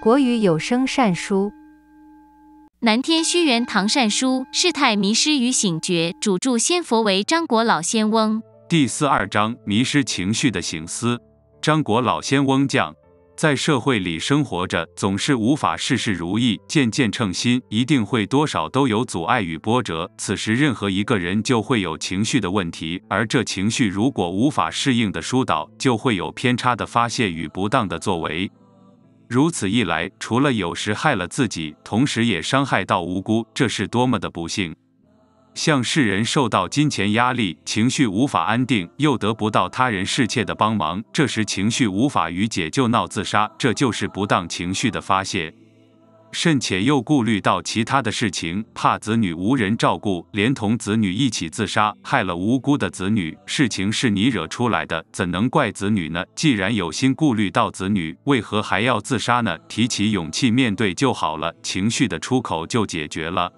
国语有声善书，南天虚元唐善书，世态迷失与醒觉，主著仙佛为张国老仙翁。第四二章：迷失情绪的醒思。张国老仙翁讲，在社会里生活着，总是无法事事如意，件件称心，一定会多少都有阻碍与波折。此时，任何一个人就会有情绪的问题，而这情绪如果无法适应的疏导，就会有偏差的发泄与不当的作为。如此一来，除了有时害了自己，同时也伤害到无辜，这是多么的不幸！像世人受到金钱压力，情绪无法安定，又得不到他人侍妾的帮忙，这时情绪无法与解就闹自杀，这就是不当情绪的发泄。甚且又顾虑到其他的事情，怕子女无人照顾，连同子女一起自杀，害了无辜的子女。事情是你惹出来的，怎能怪子女呢？既然有心顾虑到子女，为何还要自杀呢？提起勇气面对就好了，情绪的出口就解决了。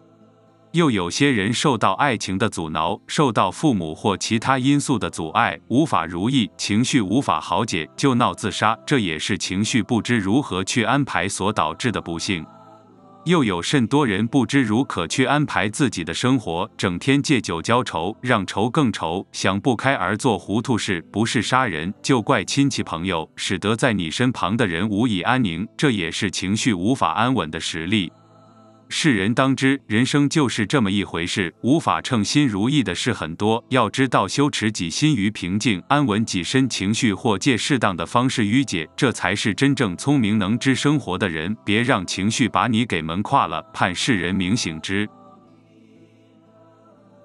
又有些人受到爱情的阻挠，受到父母或其他因素的阻碍，无法如意，情绪无法好解，就闹自杀。这也是情绪不知如何去安排所导致的不幸。又有甚多人不知如何去安排自己的生活，整天借酒浇愁，让愁更愁，想不开而做糊涂事，不是杀人就怪亲戚朋友，使得在你身旁的人无以安宁，这也是情绪无法安稳的实例。世人当知，人生就是这么一回事，无法称心如意的事很多。要知道，修持己心于平静，安稳己身情绪，或借适当的方式淤解，这才是真正聪明能知生活的人。别让情绪把你给门跨了。盼世人明醒之。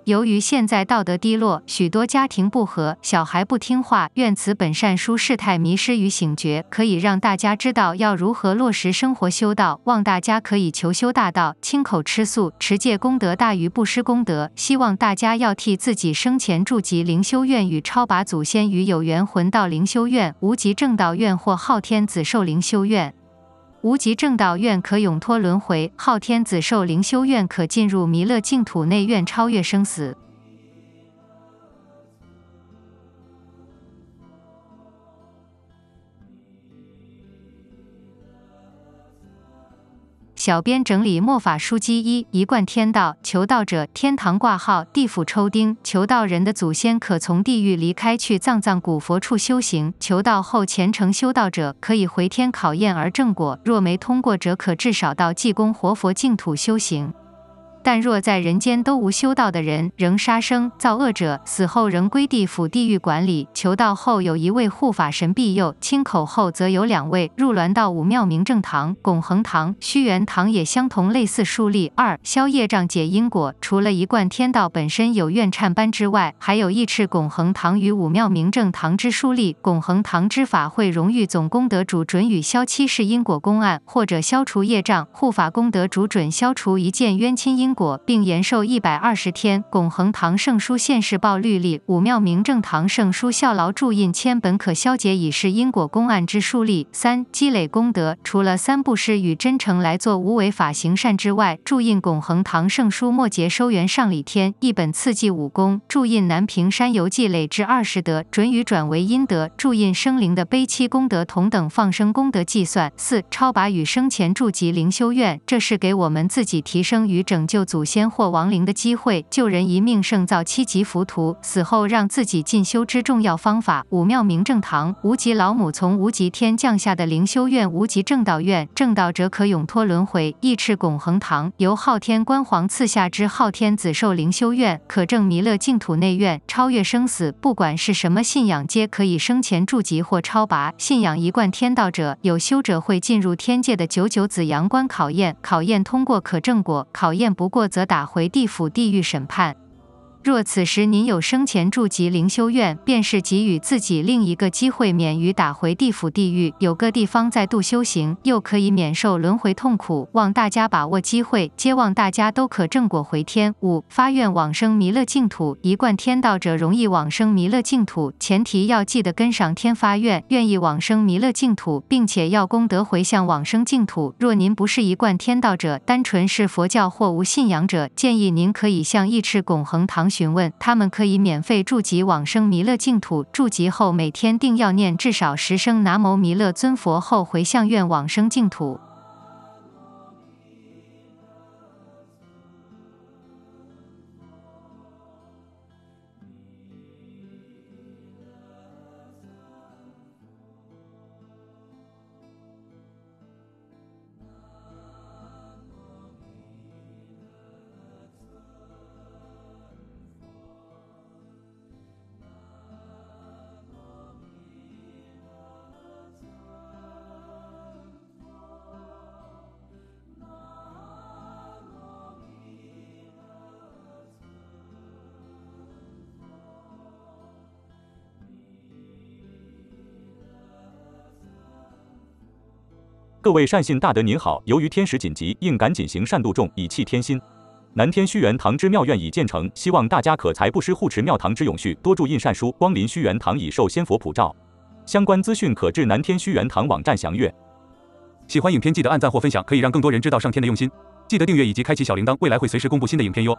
由于现在道德低落，许多家庭不和，小孩不听话，愿此本善书，世态迷失于醒觉，可以让大家知道要如何落实生活修道。望大家可以求修大道，亲口吃素，持戒功德大于布施功德。希望大家要替自己生前筑集灵修院与超拔祖先与有缘魂到灵修院、无极正道院或昊天紫寿灵修院。无极正道愿可永脱轮回，昊天紫寿灵修愿可进入弥勒净土内愿超越生死。小编整理《墨法书机一一贯天道》，求道者天堂挂号，地府抽丁。求道人的祖先可从地狱离开，去藏藏古佛处修行。求道后虔诚修道者可以回天考验而正果，若没通过者可至少到济公活佛净土修行。但若在人间都无修道的人，仍杀生造恶者，死后仍归地府地狱管理。求道后有一位护法神庇佑，亲口后则有两位入鸾道五庙明正堂、拱恒堂、虚元堂也相同类似树立。二消业障解因果，除了一贯天道本身有怨忏班之外，还有义赤拱恒堂与五庙明正堂之树立拱恒堂之法会荣誉总功德主准予消七世因果公案，或者消除业障护法功德主准消除一件冤亲因。果并延寿一百二十天。拱恒堂圣书现世报律例，武庙明正堂圣书效劳注印千本，可消解已是因果公案之树立。三、积累功德，除了三不施与真诚来做无为法行善之外，注印拱恒堂圣书末节收元上礼天一本次记武功，注印南屏山游记累至二十德，准予转为阴德，注印生灵的悲戚功德同等放生功德计算。四、超拔与生前住籍灵修院，这是给我们自己提升与拯救。祖先或亡灵的机会，救人一命胜造七级浮屠，死后让自己进修之重要方法。五庙明正堂，无极老母从无极天降下的灵修院，无极正道院，正道者可永脱轮回。一赤拱恒堂，由昊天观皇赐下之昊天子寿灵修院，可证弥勒净土内院，超越生死。不管是什么信仰，皆可以生前筑级或超拔。信仰一贯天道者，有修者会进入天界的九九紫阳关考验，考验通过可证果，考验不。不过，则打回地府地狱审判。若此时您有生前住及灵修院，便是给予自己另一个机会，免于打回地府地狱，有个地方再度修行，又可以免受轮回痛苦。望大家把握机会，皆望大家都可正果回天。五发愿往生弥勒净土，一贯天道者容易往生弥勒净土，前提要记得跟上天发愿，愿意往生弥勒净土，并且要功德回向往生净土。若您不是一贯天道者，单纯是佛教或无信仰者，建议您可以向义赤拱恒堂。询问他们可以免费住集往生弥勒净土，住集后每天定要念至少十声南无弥勒尊佛，后回向愿往生净土。各位善信大德，您好！由于天时紧急，应赶紧行善度众，以弃天心。南天虚元堂之庙院已建成，希望大家可财布施护持庙堂之永续，多助印善书，光临虚元堂以受仙佛普照。相关资讯可至南天虚元堂网站详阅。喜欢影片记得按赞或分享，可以让更多人知道上天的用心。记得订阅以及开启小铃铛，未来会随时公布新的影片哟。